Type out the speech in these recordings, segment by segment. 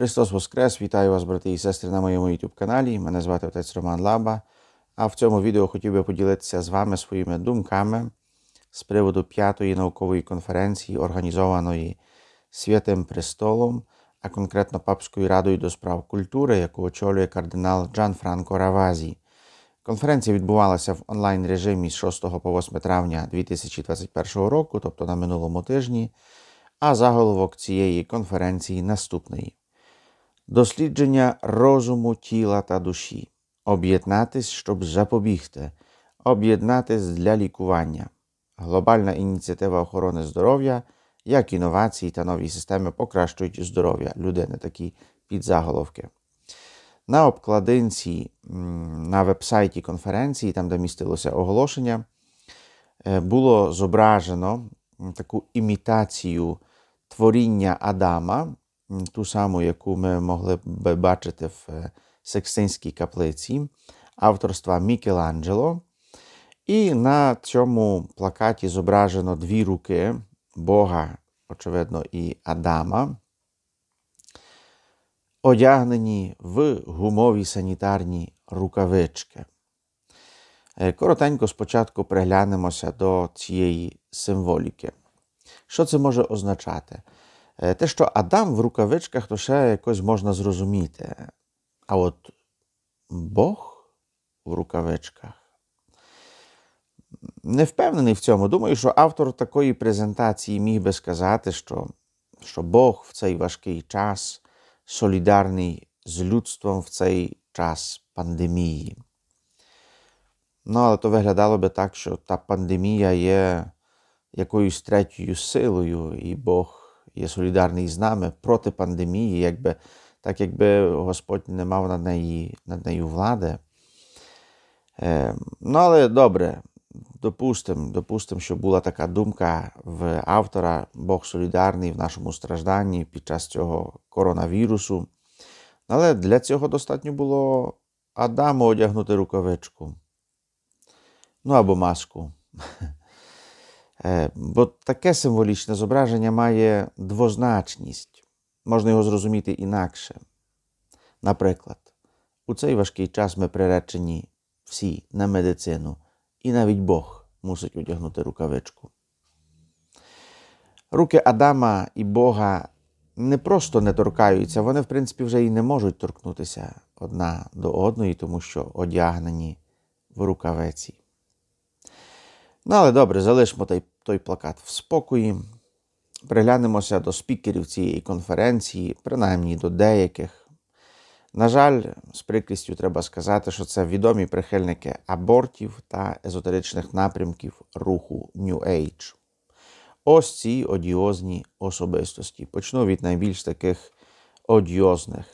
Христос Воскрес! Вітаю вас, брати і сестри, на моєму YouTube каналі. Мене звати отець Роман Лаба. А в цьому відео хотів би поділитися з вами своїми думками з приводу п'ятої наукової конференції, організованої Святим Престолом, а конкретно Папською радою до справ культури, яку очолює кардинал Джан Франко Равазі. Конференція відбувалася в онлайн режимі з 6 по 8 травня 2021 року, тобто на минулому тижні, а заголовок цієї конференції наступний дослідження розуму, тіла та душі, об'єднатись, щоб запобігти, об'єднатись для лікування, глобальна ініціатива охорони здоров'я, як інновації та нові системи покращують здоров'я людини, такі підзаголовки. На обкладинці на вебсайті конференції, там де містилося оголошення, е, було зображено таку імітацію творіння Адама, ту саму, яку ми могли б бачити в е, Секстинській каплиці авторства Мікеланджело. І на цьому плакаті зображено дві руки Бога, очевидно, і Адама, одягнені в гумові санітарні рукавички. Е, коротенько спочатку приглянемося до цієї символіки. Що це може означати? Е, те, що Адам в рукавичках, то ще якось можна зрозуміти. А от Бог в рукавичках. Не впевнений в цьому. Думаю, що автор такої презентації міг би сказати, що, що Бог в цей важкий час солідарний з людством в цей час пандемії. Ну, але то виглядало би так, що та пандемія є якоюсь третьою силою, і Бог є солідарний з нами проти пандемії, якби, так якби Господь не мав над нею, над нею влади. Е, ну, але добре, допустимо, допустим, що була така думка в автора, Бог солідарний в нашому стражданні під час цього коронавірусу. Але для цього достатньо було Адаму одягнути рукавичку. Ну або маску. Е, бо таке символічне зображення має двозначність, можна його зрозуміти інакше. Наприклад, у цей важкий час ми приречені всі на медицину, і навіть Бог мусить одягнути рукавичку. Руки Адама і Бога не просто не торкаються, вони, в принципі, вже і не можуть торкнутися одна до одної, тому що одягнені в рукавиці. Ну, але добре, залишмо той той плакат в спокої. Приглянемося до спікерів цієї конференції, принаймні до деяких. На жаль, з прикрістю треба сказати, що це відомі прихильники абортів та езотеричних напрямків руху New Age. Ось ці одіозні особистості. Почну від найбільш таких одіозних.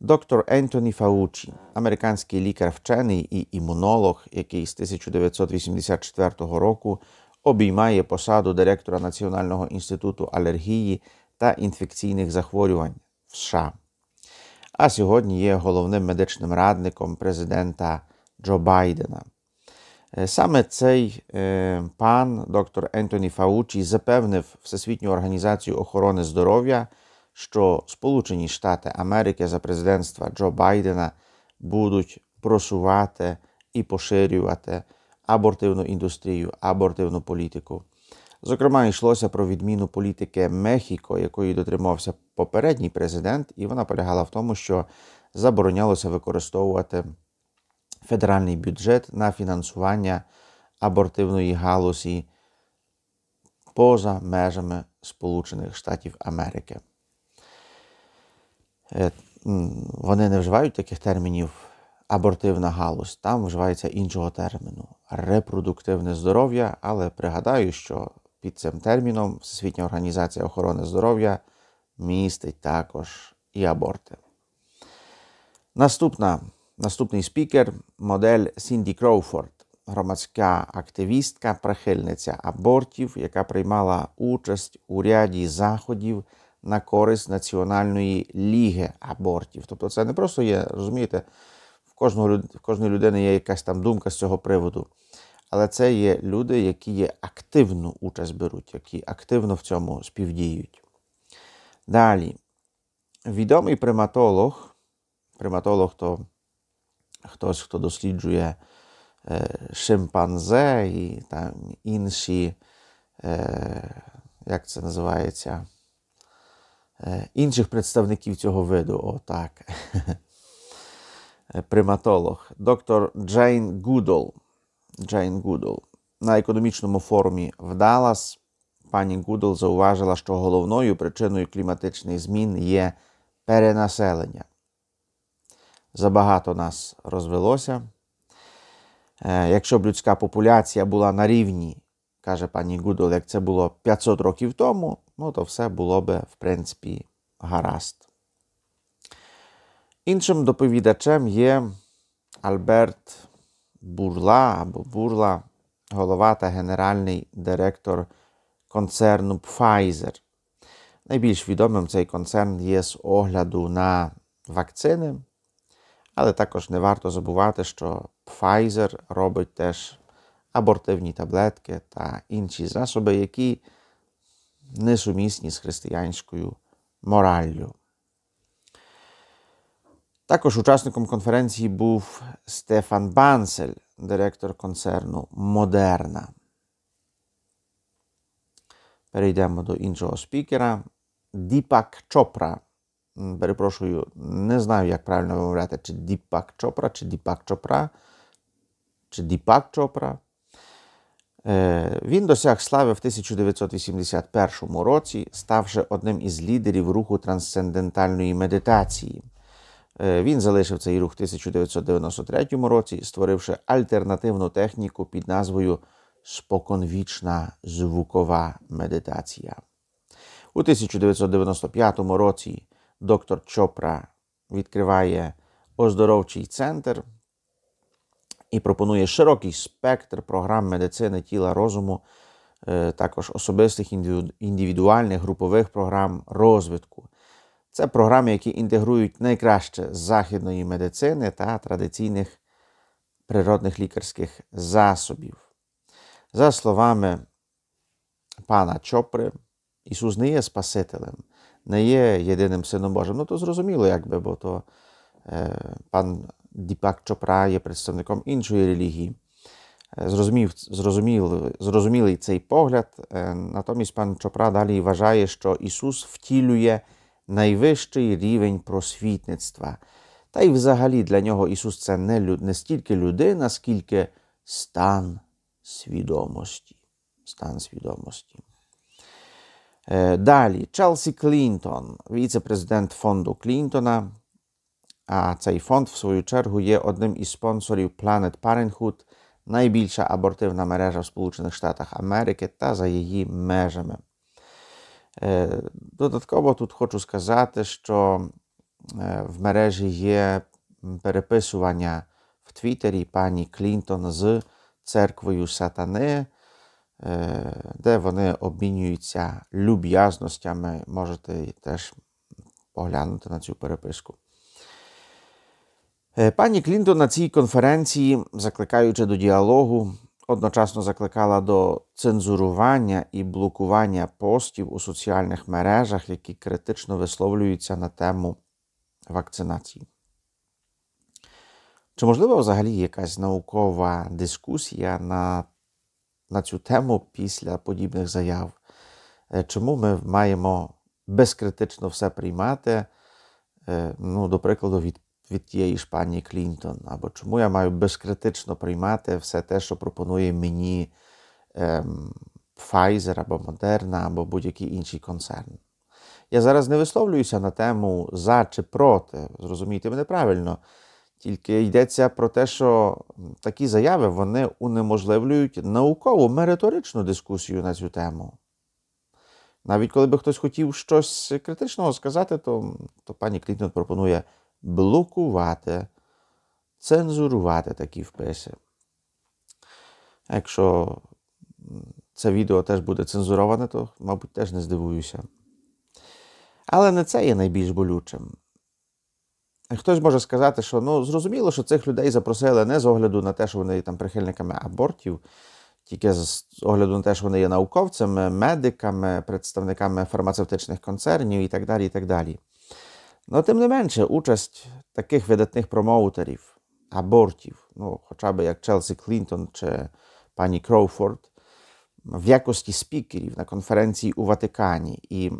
Доктор Ентоні Фаучі, американський лікар-вчений і імунолог, який з 1984 року обіймає посаду директора Національного інституту алергії та інфекційних захворювань в США. А сьогодні є головним медичним радником президента Джо Байдена. Е, саме цей е, пан, доктор Ентоні Фаучі, запевнив Всесвітню організацію охорони здоров'я, що Сполучені Штати Америки за президентства Джо Байдена будуть просувати і поширювати абортивну індустрію, абортивну політику. Зокрема, йшлося про відміну політики Мехіко, якої дотримався попередній президент, і вона полягала в тому, що заборонялося використовувати федеральний бюджет на фінансування абортивної галузі поза межами Сполучених Штатів Америки. Е, вони не вживають таких термінів абортивна галузь, там вживається іншого терміну репродуктивне здоров'я. Але пригадаю, що під цим терміном Всесвітня організація охорони здоров'я містить також і аборти. Наступна, Наступний спікер модель Сінді Кроуфорд, громадська активістка, прихильниця абортів, яка приймала участь у ряді заходів. На користь Національної ліги абортів. Тобто це не просто є, розумієте, кожного, в кожної людини є якась там думка з цього приводу. Але це є люди, які є активну участь беруть, які активно в цьому співдіють. Далі, відомий приматолог, приматолог то хтось, хто досліджує е, шимпанзе і там інші, е, як це називається, е, інших представників цього виду, отак. Е, приматолог, доктор Джейн Гудол. Джейн Гудол. На економічному форумі в Даллас пані Гудол зауважила, що головною причиною кліматичних змін є перенаселення. Забагато нас розвелося. Е, якщо б людська популяція була на рівні, каже пані Гудол, як це було 500 років тому, ну то все було би, в принципі, гаразд. Іншим доповідачем є Альберт Бурла або Бурла, голова та генеральний директор концерну Pfizer. Найбільш відомим цей концерн є з огляду на вакцини, але також не варто забувати, що Pfizer робить теж абортивні таблетки та інші засоби, які несумісні з християнською мораллю. Також учасником конференції був Стефан Бансель, директор концерну Модерна. Перейдемо до іншого спікера. Діпак Чопра. Перепрошую, не знаю, як правильно вимовляти, чи Діпак Чопра, чи Діпак Чопра, чи Діпак Чопра. Е, він досяг слави в 1981 році, ставши одним із лідерів руху трансцендентальної медитації. Е, він залишив цей рух в 1993 році, створивши альтернативну техніку під назвою Споконвічна звукова медитація. У 1995 році доктор Чопра відкриває оздоровчий центр і пропонує широкий спектр програм медицини тіла розуму, е, також особистих індивідуальних групових програм розвитку. Це програми, які інтегрують найкраще з західної медицини та традиційних природних лікарських засобів. За словами пана Чопри, Ісус не є Спасителем, не є єдиним Сином Божим. Ну, то зрозуміло, якби, бо то е, пан Діпак Чопра є представником іншої релігії. Е, зрозумів, зрозуміли, Зрозумілий цей погляд. Е, натомість пан Чопра далі вважає, що Ісус втілює найвищий рівень просвітництва. Та й взагалі для нього Ісус це не не стільки людина, скільки стан свідомості. Стан свідомості. Е, далі, Челсі Клінтон, віце-президент фонду Клінтона. А цей фонд, в свою чергу, є одним із спонсорів Planet Parenthood, найбільша абортивна мережа в Сполучених Штатах Америки та за її межами. Е, додатково тут хочу сказати, що е, в мережі є переписування в Твіттері пані Клінтон з церквою сатани, е, де вони обмінюються люб'язностями. Можете теж поглянути на цю переписку. Пані Клінтон на цій конференції, закликаючи до діалогу, Одночасно закликала до цензурування і блокування постів у соціальних мережах, які критично висловлюються на тему вакцинації. Чи можлива взагалі якась наукова дискусія на, на цю тему після подібних заяв? Е, чому ми маємо безкритично все приймати? Е, ну, до прикладу, від від тієї ж пані Клінтон, або чому я маю безкритично приймати все те, що пропонує мені ем, Pfizer або Moderna, або будь-який інший концерн. Я зараз не висловлююся на тему за чи проти, зрозумійте мене правильно. Тільки йдеться про те, що такі заяви вони унеможливлюють наукову мериторичну дискусію на цю тему. Навіть коли би хтось хотів щось критичного сказати, то, то пані Клінтон пропонує блокувати, цензурувати такі вписи. Якщо це відео теж буде цензуроване, то, мабуть, теж не здивуюся. Але не це є найбільш болючим. Хтось може сказати, що ну, зрозуміло, що цих людей запросили не з огляду на те, що вони там прихильниками абортів, тільки з огляду на те, що вони є науковцями, медиками, представниками фармацевтичних концернів і так далі. і так далі. Но тим не менше, участь таких видатних промоутерів, абортів, ну, хоча б як Челсі Клінтон чи пані Кроуфорд, в якості спікерів на конференції у Ватикані і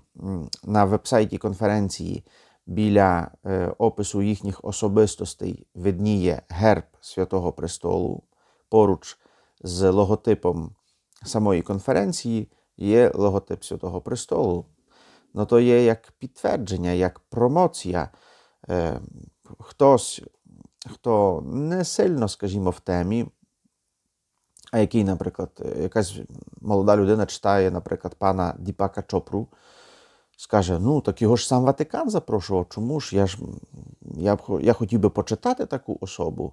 на вебсайті конференції біля опису їхніх особистостей видніє герб Святого Престолу поруч з логотипом самої конференції є логотип Святого Престолу no to є як підтвердження, як промоція. Хтось, хто не сильно, скажімо, в темі, а який, наприклад, якась молода людина читає, наприклад, пана Діпака Чопру, скаже: Ну, так його ж сам Ватикан запрошував, чому ж я ж я, я хотів би почитати таку особу.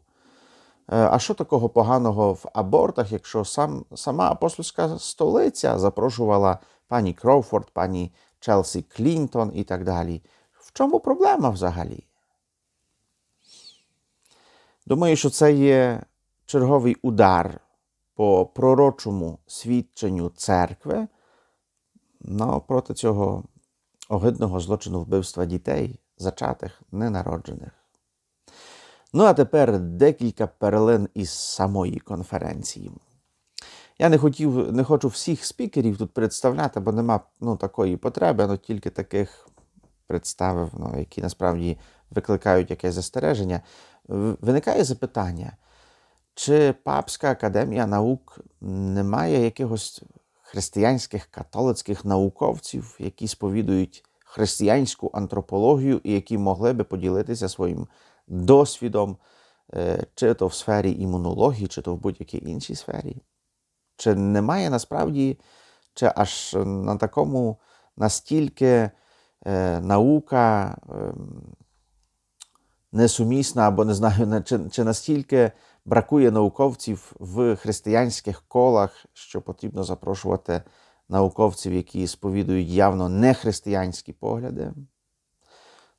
А що такого поганого в абортах, якщо сам, сама апостольська столиця запрошувала пані Кроуфорд, пані Челсі Клінтон і так далі. В чому проблема взагалі? Думаю, що це є черговий удар по пророчому свідченню церкви Ну, проти цього огидного злочину вбивства дітей, зачатих, ненароджених. Ну, а тепер декілька перлин із самої конференції. Я не хотів, не хочу всіх спікерів тут представляти, бо нема ну, такої потреби, але ну, тільки таких представив, ну, які насправді викликають якесь застереження. Виникає запитання, чи Папська академія наук не має якихось християнських католицьких науковців, які сповідують християнську антропологію і які могли би поділитися своїм досвідом, е, чи то в сфері імунології, чи то в будь-якій іншій сфері. Чи немає насправді, чи аж ем, на такому настільки е, наука е, несумісна, або не знаю, чи, чи настільки бракує науковців в християнських колах, що потрібно запрошувати науковців, які сповідують явно нехристиянські погляди?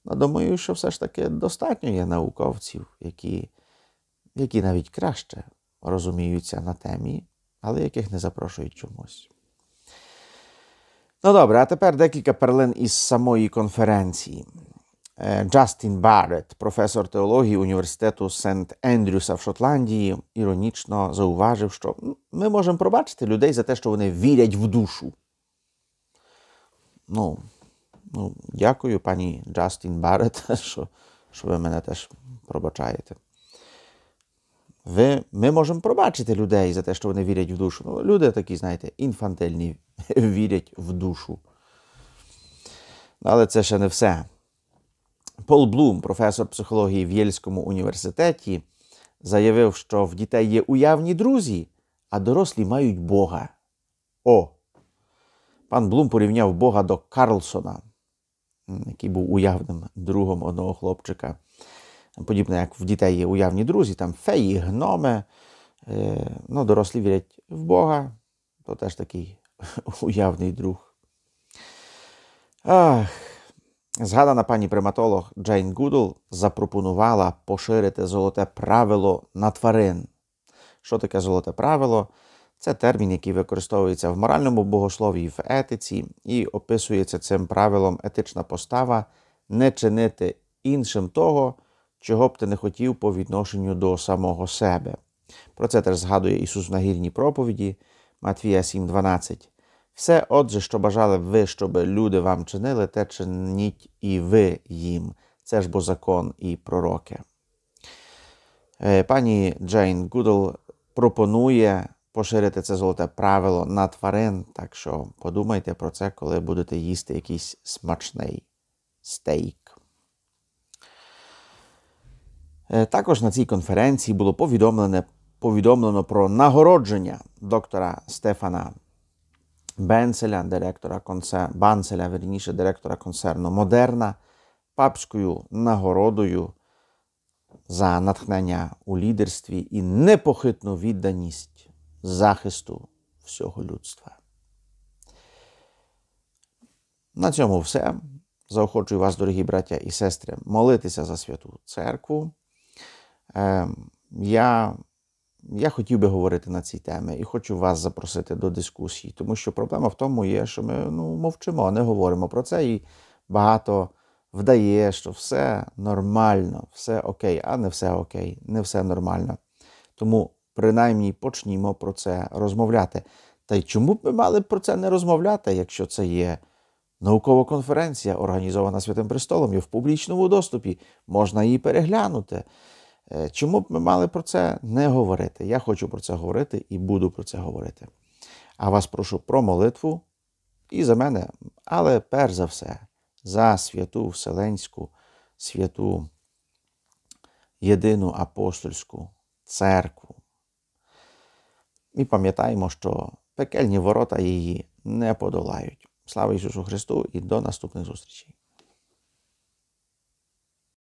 Ну, думаю, що все ж таки достатньо є науковців, які, які навіть краще розуміються на темі але яких не запрошують чомусь. Ну добре, а тепер декілька перлин із самої конференції. Е, Джастін Барретт, професор теології університету Сент Ендрюса в Шотландії, іронічно зауважив, що ми можемо пробачити людей за те, що вони вірять в душу. Ну, ну дякую, пані Джастін Барретт, що, що ви мене теж пробачаєте ви, ми можемо пробачити людей за те, що вони вірять в душу. Ну, Люди такі, знаєте, інфантильні вірять в душу. Але це ще не все. Пол Блум, професор психології в Єльському університеті, заявив, що в дітей є уявні друзі, а дорослі мають Бога. О! Пан Блум порівняв Бога до Карлсона, який був уявним другом одного хлопчика подібне, як в дітей є уявні друзі, там феї, гноми, е, ну, дорослі вірять в Бога, то теж такий уявний друг. Ах. Згадана пані приматолог Джейн Гудл запропонувала поширити золоте правило на тварин. Що таке золоте правило? Це термін, який використовується в моральному богослові, в етиці, і описується цим правилом етична постава не чинити іншим того, чого б ти не хотів по відношенню до самого себе. Про це теж згадує Ісус на нагірній проповіді Матвія 7,12. Все, отже, що бажали б ви, щоб люди вам чинили, те чиніть і ви їм. Це ж бо закон і пророки. Е, пані Джейн Гудл пропонує поширити це золоте правило на тварин. Так що подумайте про це, коли будете їсти якийсь смачний стейк. Е, також на цій конференції було повідомлене, повідомлено про нагородження доктора Стефана Бенцеля, директора концер... Банцеля, верніше директора концерну Модерна, папською нагородою за натхнення у лідерстві і непохитну відданість захисту всього людства. На цьому все. Заохочую вас, дорогі браття і сестри, молитися за святу церкву. Ем, я я хотів би говорити на ці теми і хочу вас запросити до дискусії, тому що проблема в тому є, що ми ну, мовчимо, не говоримо про це, і багато вдає, що все нормально, все окей, а не все окей, не все нормально. Тому принаймні почнімо про це розмовляти. Та й чому б ми мали про це не розмовляти, якщо це є наукова конференція, організована Святим Престолом, є в публічному доступі, можна її переглянути. Е, чому б ми мали про це не говорити? Я хочу про це говорити і буду про це говорити. А вас прошу про молитву і за мене, але перш за все, за святу Вселенську, святу єдину апостольську церкву. І пам'ятаємо, що пекельні ворота її не подолають. Слава Ісусу Христу і до наступних зустрічей!